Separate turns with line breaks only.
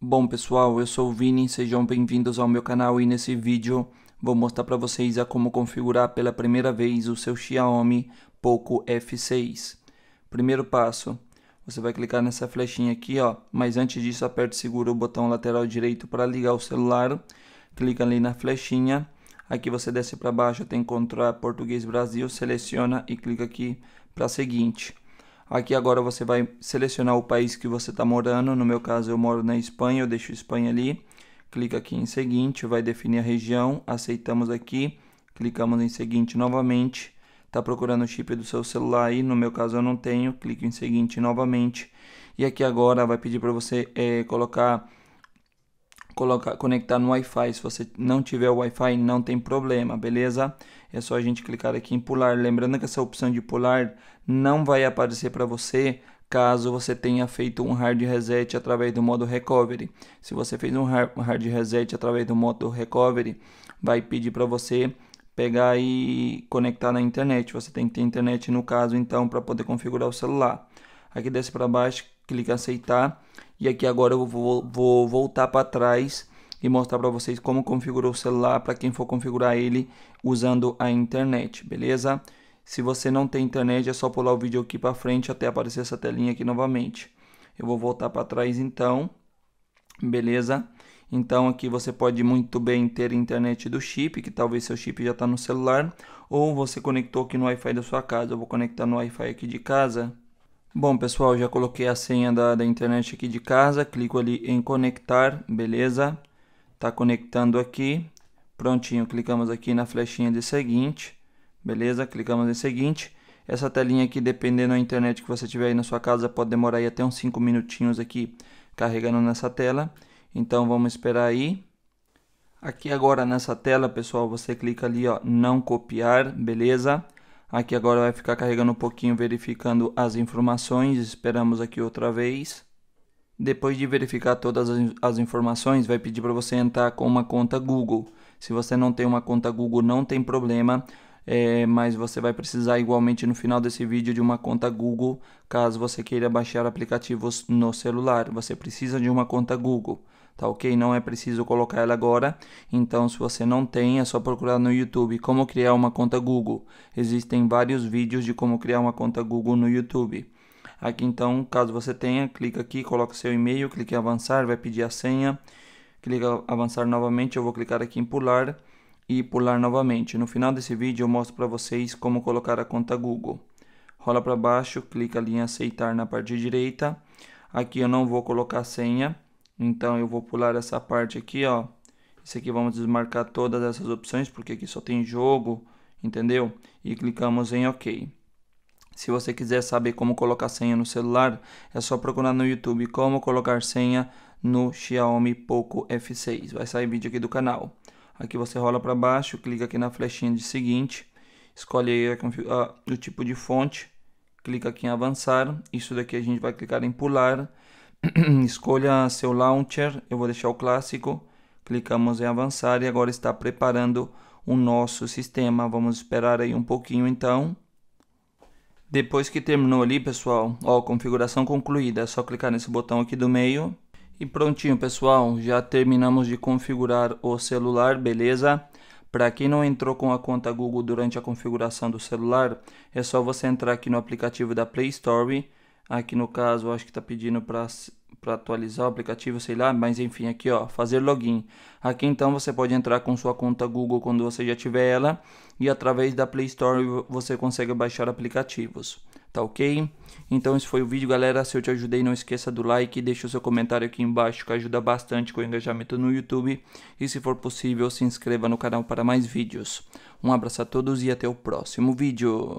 Bom pessoal, eu sou o Vini, sejam bem-vindos ao meu canal e nesse vídeo vou mostrar para vocês a como configurar pela primeira vez o seu Xiaomi Poco F6. Primeiro passo, você vai clicar nessa flechinha aqui, ó, mas antes disso aperte e segura o botão lateral direito para ligar o celular, clica ali na flechinha, aqui você desce para baixo até encontrar Português Brasil, seleciona e clica aqui para seguinte. Aqui agora você vai selecionar o país que você está morando. No meu caso, eu moro na Espanha, eu deixo Espanha ali. Clica aqui em seguinte, vai definir a região, aceitamos aqui, clicamos em seguinte novamente. Está procurando o chip do seu celular aí, no meu caso eu não tenho, clica em seguinte novamente. E aqui agora vai pedir para você é, colocar colocar, conectar no Wi-Fi. Se você não tiver Wi-Fi, não tem problema, beleza? é só a gente clicar aqui em pular. Lembrando que essa opção de pular não vai aparecer para você caso você tenha feito um hard reset através do modo recovery. Se você fez um hard reset através do modo recovery, vai pedir para você pegar e conectar na internet. Você tem que ter internet no caso então para poder configurar o celular. Aqui desce para baixo, clica em aceitar e aqui agora eu vou, vou voltar para trás e mostrar para vocês como configurar o celular para quem for configurar ele usando a internet, beleza? Se você não tem internet, é só pular o vídeo aqui para frente até aparecer essa telinha aqui novamente. Eu vou voltar para trás então, beleza? Então aqui você pode muito bem ter internet do chip, que talvez seu chip já está no celular, ou você conectou aqui no Wi-Fi da sua casa. Eu vou conectar no Wi-Fi aqui de casa. Bom pessoal, já coloquei a senha da, da internet aqui de casa, clico ali em conectar, beleza? Tá conectando aqui. Prontinho, clicamos aqui na flechinha de seguinte. Beleza? Clicamos em seguinte. Essa telinha aqui, dependendo da internet que você tiver aí na sua casa, pode demorar aí até uns 5 minutinhos aqui carregando nessa tela. Então vamos esperar aí. Aqui agora nessa tela, pessoal, você clica ali, ó, não copiar, beleza? Aqui agora vai ficar carregando um pouquinho, verificando as informações. Esperamos aqui outra vez. Depois de verificar todas as informações, vai pedir para você entrar com uma conta Google. Se você não tem uma conta Google, não tem problema, é, mas você vai precisar igualmente no final desse vídeo de uma conta Google, caso você queira baixar aplicativos no celular. Você precisa de uma conta Google tá ok? Não é preciso colocar ela agora. Então, se você não tem, é só procurar no YouTube como criar uma conta Google. Existem vários vídeos de como criar uma conta Google no YouTube. Aqui então, caso você tenha, clica aqui, coloca seu e-mail, clique em avançar, vai pedir a senha. Clica avançar novamente, eu vou clicar aqui em pular e pular novamente. No final desse vídeo eu mostro para vocês como colocar a conta Google. Rola para baixo, clica ali em aceitar na parte direita. Aqui eu não vou colocar senha, então eu vou pular essa parte aqui, ó. Isso aqui vamos desmarcar todas essas opções, porque aqui só tem jogo, entendeu? E clicamos em OK. Se você quiser saber como colocar senha no celular, é só procurar no YouTube como colocar senha no Xiaomi Poco F6. Vai sair vídeo aqui do canal. Aqui você rola para baixo, clica aqui na flechinha de seguinte, escolhe aí a, o tipo de fonte, clica aqui em avançar. Isso daqui a gente vai clicar em pular. Escolha seu launcher, eu vou deixar o clássico. Clicamos em avançar e agora está preparando o nosso sistema. Vamos esperar aí um pouquinho então. Depois que terminou ali, pessoal, ó, configuração concluída. É só clicar nesse botão aqui do meio. E prontinho, pessoal, já terminamos de configurar o celular, beleza? Para quem não entrou com a conta Google durante a configuração do celular, é só você entrar aqui no aplicativo da Play Store. Aqui no caso, acho que está pedindo para para atualizar o aplicativo, sei lá, mas enfim, aqui ó, fazer login. Aqui então você pode entrar com sua conta Google quando você já tiver ela e através da Play Store você consegue baixar aplicativos. Tá ok? Então esse foi o vídeo, galera. Se eu te ajudei, não esqueça do like, deixa o seu comentário aqui embaixo que ajuda bastante com o engajamento no YouTube e se for possível, se inscreva no canal para mais vídeos. Um abraço a todos e até o próximo vídeo.